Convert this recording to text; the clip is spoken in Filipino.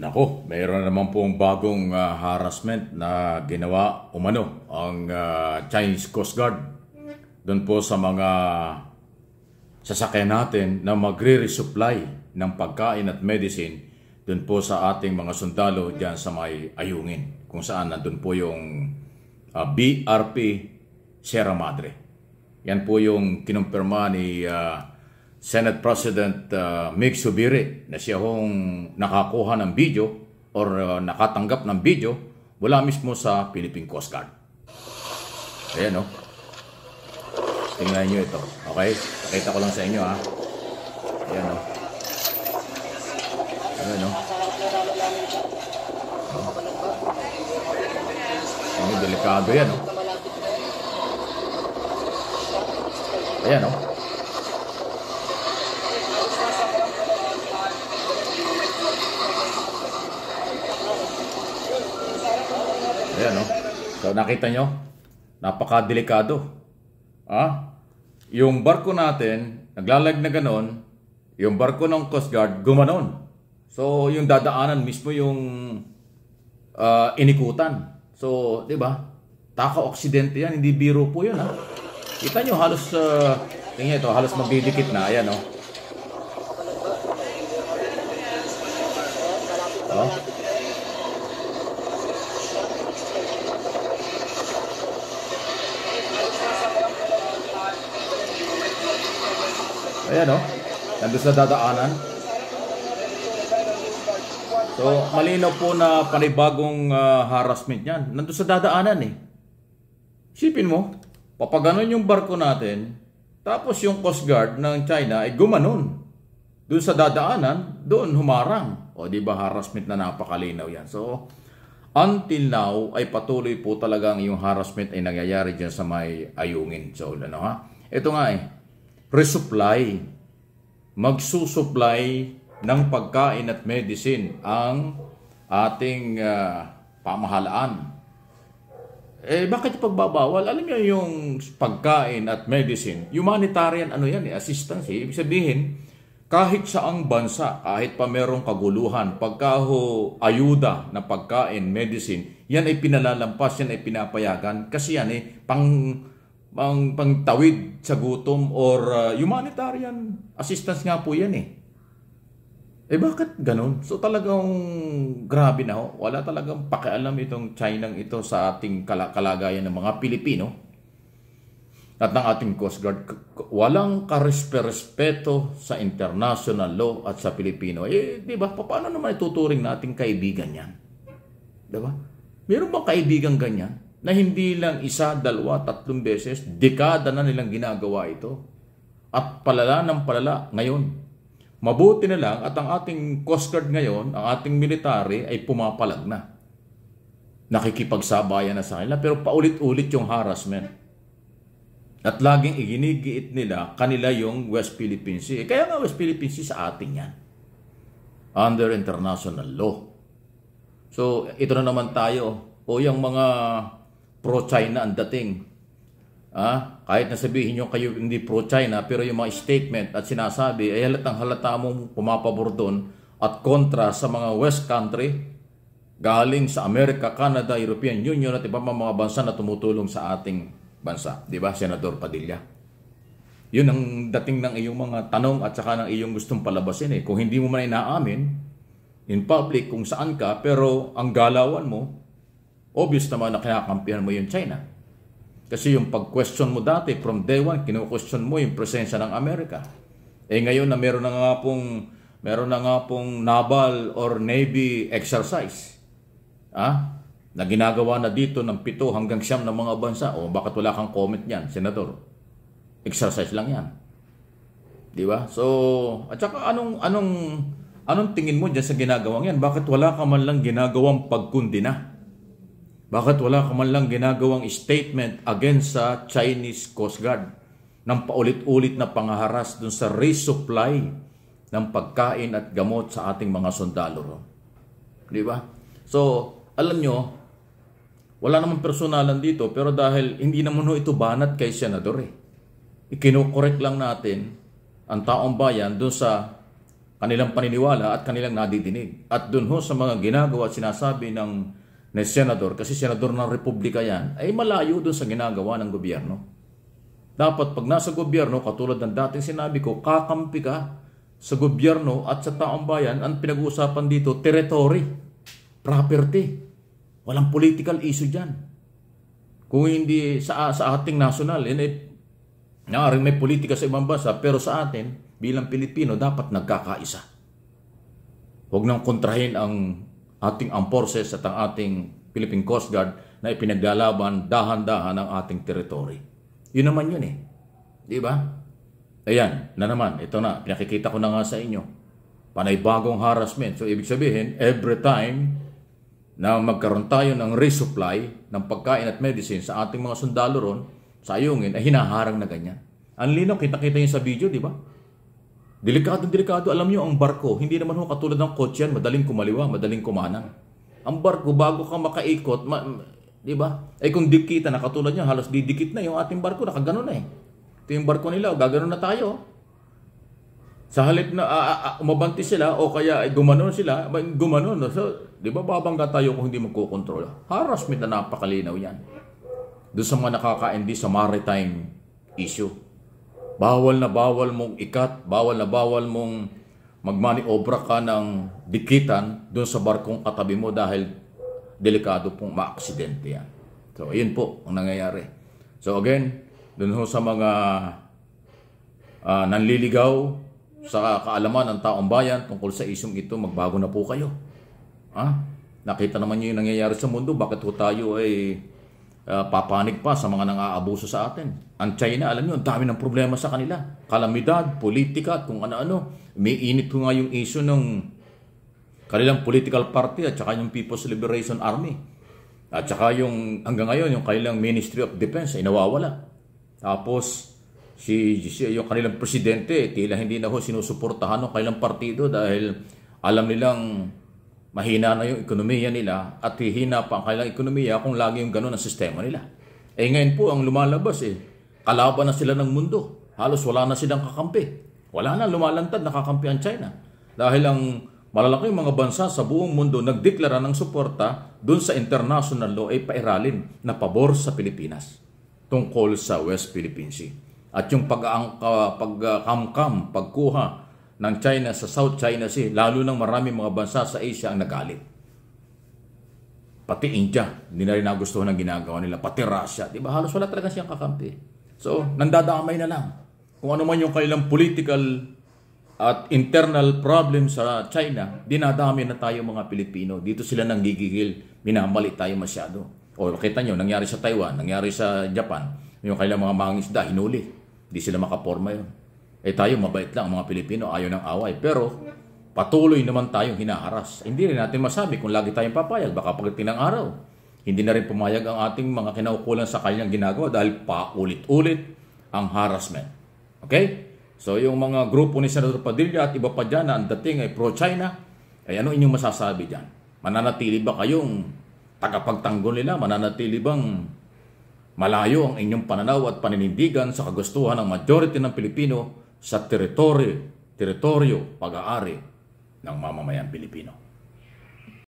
Nako, mayroon naman pong bagong uh, harassment na ginawa umano ang uh, Chinese Coast Guard doon po sa mga sasakyan natin na magre-resupply ng pagkain at medicine doon po sa ating mga sundalo dyan sa may ayungin kung saan nandun po yung uh, ah, BRP Sierra Madre. Yan po yung kinumpirma ni uh, Senate President uh, Mig Subiri na siya hong nakakuha ng video or uh, nakatanggap ng video mula mismo sa Philippine Coast Guard. Ayan o. Oh. No? Tingnan nyo ito. Okay? Pakita ko lang sa inyo ha. Ah. Ayan o. Oh. No? Ayan o. Oh. No? Ano, delikado yan o. Ayan o. Ayan, no? Oh. So, nakita nyo? Napakadelikado. Ah? Yung barko natin, naglalag na ganon, yung barko ng Coast Guard, gumanon. So, yung dadaanan mismo yung uh, inikutan. So, di ba? Taka oksidente yan, hindi biro po yun, ha? Kita nyo, halos, uh, tingnan ito, halos magdidikit na. Ayan, no? Oh. oh. Ayan o. Oh. sa dadaanan. So, malinaw po na panibagong uh, harassment yan. Nandun sa dadaanan eh. Sipin mo, papaganon yung barko natin, tapos yung Coast Guard ng China ay gumanon. Doon sa dadaanan, doon humarang. O di ba harassment na napakalinaw yan. So, until now ay patuloy po talagang yung harassment ay nangyayari dyan sa may ayungin. So, ano ha? Ito nga eh, resupply, magsusupply ng pagkain at medicine ang ating uh, pamahalaan. Eh, bakit pagbabawal? Alam niyo yung pagkain at medicine, humanitarian ano yan eh, assistance eh. Ibig sabihin, kahit saang bansa, kahit pa merong kaguluhan, pagkaho ayuda na pagkain, medicine, yan ay pinalalampas, yan ay pinapayagan. Kasi yan eh, pang pang pangtawid sa gutom or uh, humanitarian assistance nga po yan eh. Eh bakit ganun? So talagang grabe na ho. Oh. Wala talagang pakialam itong Chinang ito sa ating kal- kalagayan ng mga Pilipino at ng ating Coast Guard. Walang karesperespeto sa international law at sa Pilipino. Eh, di ba? Paano naman ituturing nating kaibigan yan? Di ba? Meron bang kaibigan ganyan? na hindi lang isa, dalawa, tatlong beses, dekada na nilang ginagawa ito. At palala ng palala ngayon. Mabuti na lang at ang ating Coast Guard ngayon, ang ating military ay pumapalag na. Nakikipagsabayan na sa kanila pero paulit-ulit yung harassment. At laging iginigiit nila kanila yung West Philippine Sea. Eh, kaya nga West Philippine Sea sa atin yan. Under international law. So, ito na naman tayo. O yung mga pro-China ang dating. Ah, kahit nasabihin niyo kayo hindi pro-China, pero yung mga statement at sinasabi ay halatang halata mong pumapabor doon at kontra sa mga West country galing sa Amerika, Canada, European Union at iba pang mga bansa na tumutulong sa ating bansa. Di ba, Senador Padilla? Yun ang dating ng iyong mga tanong at saka ng iyong gustong palabasin eh. Kung hindi mo man inaamin in public kung saan ka, pero ang galawan mo, Obvious naman na kinakampihan mo yung China. Kasi yung pag-question mo dati, from day one, kinu-question mo yung presensya ng Amerika. Eh ngayon na meron na nga pong, meron na nga pong naval or navy exercise. Ha? Na ginagawa na dito ng pito hanggang siyam ng mga bansa. O bakit wala kang comment niyan, Senador? Exercise lang yan. Di ba? So, at saka anong, anong, anong tingin mo dyan sa ginagawang yan? Bakit wala ka man lang ginagawang pagkundi na? Bakit wala ka man lang ginagawang statement against sa Chinese Coast Guard ng paulit-ulit na pangaharas dun sa resupply ng pagkain at gamot sa ating mga sundalo ron? Di ba? So, alam nyo, wala naman personalan dito pero dahil hindi naman ho ito banat kay Senador eh. Ikinokorek lang natin ang taong bayan doon sa kanilang paniniwala at kanilang nadidinig. At doon ho sa mga ginagawa at sinasabi ng na senador, kasi senador ng republika yan, ay malayo doon sa ginagawa ng gobyerno. Dapat pag nasa gobyerno, katulad ng dating sinabi ko, kakampi ka sa gobyerno at sa taong bayan, ang pinag-uusapan dito, territory, property. Walang political issue dyan. Kung hindi sa, sa ating national, eh, eh, naaring may politika sa ibang bansa, pero sa atin, bilang Pilipino, dapat nagkakaisa. Huwag nang kontrahin ang ating armed forces at ang ating Philippine Coast Guard na ipinaglalaban dahan-dahan ang ating territory. Yun naman yun eh. Di ba? Ayan, na naman. Ito na. Pinakikita ko na nga sa inyo. Panay bagong harassment. So, ibig sabihin, every time na magkaroon tayo ng resupply ng pagkain at medicine sa ating mga sundalo ron, sa ay hinaharang na ganyan. Ang lino, kita-kita yun sa video, di ba? Delikado delikado. Alam nyo, ang barko, hindi naman ho katulad ng kotse yan, madaling kumaliwa, madaling kumanang. Ang barko, bago ka makaikot, ma, di ba? Eh kung dikita na katulad nyo, halos didikit na yung ating barko, nakaganon na eh. Ito yung barko nila, oh, gaganon na tayo. Sa halip na uh, uh, umabanti sila o kaya eh, gumanon sila, gumanon. So, di ba babangga tayo kung hindi magkokontrol? Harassment na napakalinaw yan. Doon sa mga nakaka-ND sa maritime issue. Bawal na bawal mong ikat, bawal na bawal mong magmaniobra ka ng dikitan doon sa barkong katabi mo dahil delikado pong maaksidente yan. So, ayun po ang nangyayari. So, again, doon ho sa mga uh, nanliligaw sa kaalaman ng taong bayan tungkol sa isyong ito, magbago na po kayo. Ha? Ah, nakita naman niyo yung nangyayari sa mundo, bakit ho tayo ay eh, uh, ah, papanig pa sa mga nang-aabuso sa atin. Ang China, alam niyo, ang dami ng problema sa kanila. Kalamidad, politika at kung ano-ano. May init ko nga yung issue ng kanilang political party at saka yung People's Liberation Army. At saka yung hanggang ngayon yung kanilang Ministry of Defense ay nawawala. Tapos si, si yung kanilang presidente tila hindi na ho sinusuportahan ng kanilang partido dahil alam nilang mahina na yung ekonomiya nila at hihina pa ang kanilang ekonomiya kung lagi yung ganun ang sistema nila. Eh ngayon po ang lumalabas eh, kalaban na sila ng mundo. Halos wala na silang kakampi. Wala na lumalantad na kakampi ang China. Dahil ang malalaki malalaking mga bansa sa buong mundo nagdeklara ng suporta dun sa international law ay pairalin na pabor sa Pilipinas tungkol sa West Philippine Sea. At yung pag-kamkam, pagkuha ng China sa South China Sea, lalo nang maraming mga bansa sa Asia ang nagalit. Pati India, hindi na rin nagustuhan ang ginagawa nila. Pati Russia, di ba? Halos wala talaga siyang kakampi. So, nandadamay na lang. Kung ano man yung kailang political at internal problem sa China, dinadami na tayo mga Pilipino. Dito sila nang gigigil, minamali tayo masyado. O kita nyo, nangyari sa Taiwan, nangyari sa Japan, yung kailang mga mangisda, hinuli. Hindi sila makaporma yun. Eh tayo mabait lang mga Pilipino, ayaw ng away. Pero patuloy naman tayong hinaharas. Hindi rin natin masabi kung lagi tayong papayag. Baka pagdating ng araw, hindi na rin pumayag ang ating mga kinaukulan sa kanyang ginagawa dahil paulit-ulit ang harassment. Okay? So yung mga grupo ni Senator Padilla at iba pa dyan na ang dating ay pro-China, ay eh, ano inyong masasabi dyan? Mananatili ba kayong tagapagtanggol nila? Mananatili bang malayo ang inyong pananaw at paninindigan sa kagustuhan ng majority ng Pilipino sa teritoryo, teritoryo pag-aari ng mamamayang Pilipino.